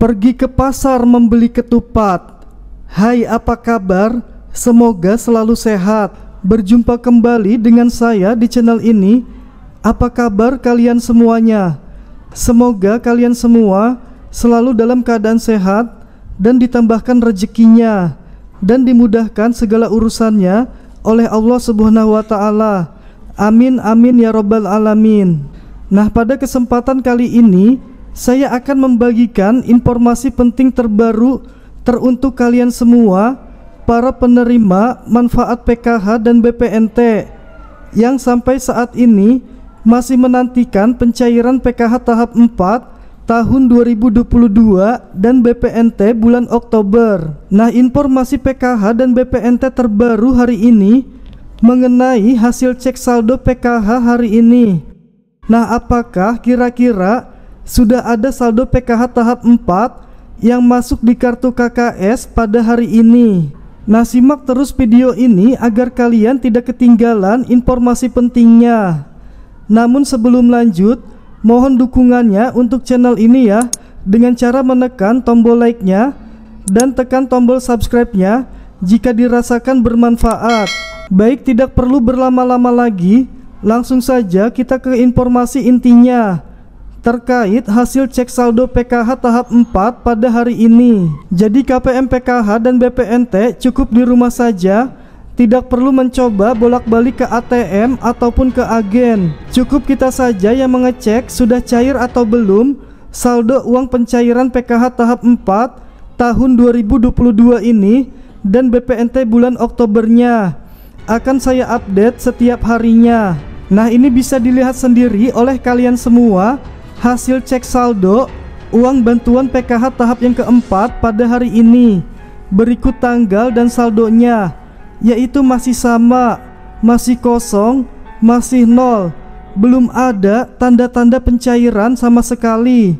pergi ke pasar membeli ketupat. Hai, apa kabar? Semoga selalu sehat. Berjumpa kembali dengan saya di channel ini. Apa kabar kalian semuanya? Semoga kalian semua selalu dalam keadaan sehat dan ditambahkan rezekinya dan dimudahkan segala urusannya oleh Allah Subhanahu wa taala. Amin amin ya robbal alamin. Nah, pada kesempatan kali ini saya akan membagikan informasi penting terbaru teruntuk kalian semua para penerima manfaat PKH dan BPNT yang sampai saat ini masih menantikan pencairan PKH tahap 4 tahun 2022 dan BPNT bulan Oktober. Nah, informasi PKH dan BPNT terbaru hari ini mengenai hasil cek saldo PKH hari ini. Nah, apakah kira-kira sudah ada saldo PKH tahap 4 yang masuk di kartu KKS pada hari ini. Nah, simak terus video ini agar kalian tidak ketinggalan informasi pentingnya. Namun sebelum lanjut, mohon dukungannya untuk channel ini ya dengan cara menekan tombol like-nya dan tekan tombol subscribe-nya jika dirasakan bermanfaat. Baik, tidak perlu berlama-lama lagi, langsung saja kita ke informasi intinya terkait hasil cek saldo PKH tahap 4 pada hari ini. Jadi KPM PKH dan BPNT cukup di rumah saja, tidak perlu mencoba bolak-balik ke ATM ataupun ke agen. Cukup kita saja yang mengecek sudah cair atau belum saldo uang pencairan PKH tahap 4 tahun 2022 ini dan BPNT bulan Oktobernya. Akan saya update setiap harinya. Nah, ini bisa dilihat sendiri oleh kalian semua hasil cek saldo uang bantuan PKH tahap yang keempat pada hari ini. Berikut tanggal dan saldonya, yaitu masih sama, masih kosong, masih nol, belum ada tanda-tanda pencairan sama sekali.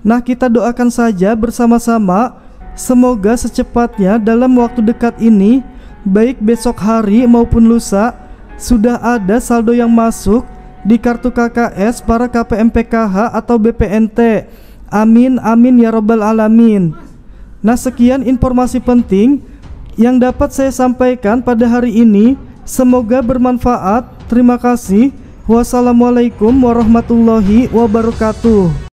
Nah, kita doakan saja bersama-sama, semoga secepatnya dalam waktu dekat ini, baik besok hari maupun lusa, sudah ada saldo yang masuk di kartu KKS para KPM PKH atau BPNT. Amin amin ya robbal alamin. Nah, sekian informasi penting yang dapat saya sampaikan pada hari ini. Semoga bermanfaat. Terima kasih. Wassalamualaikum warahmatullahi wabarakatuh.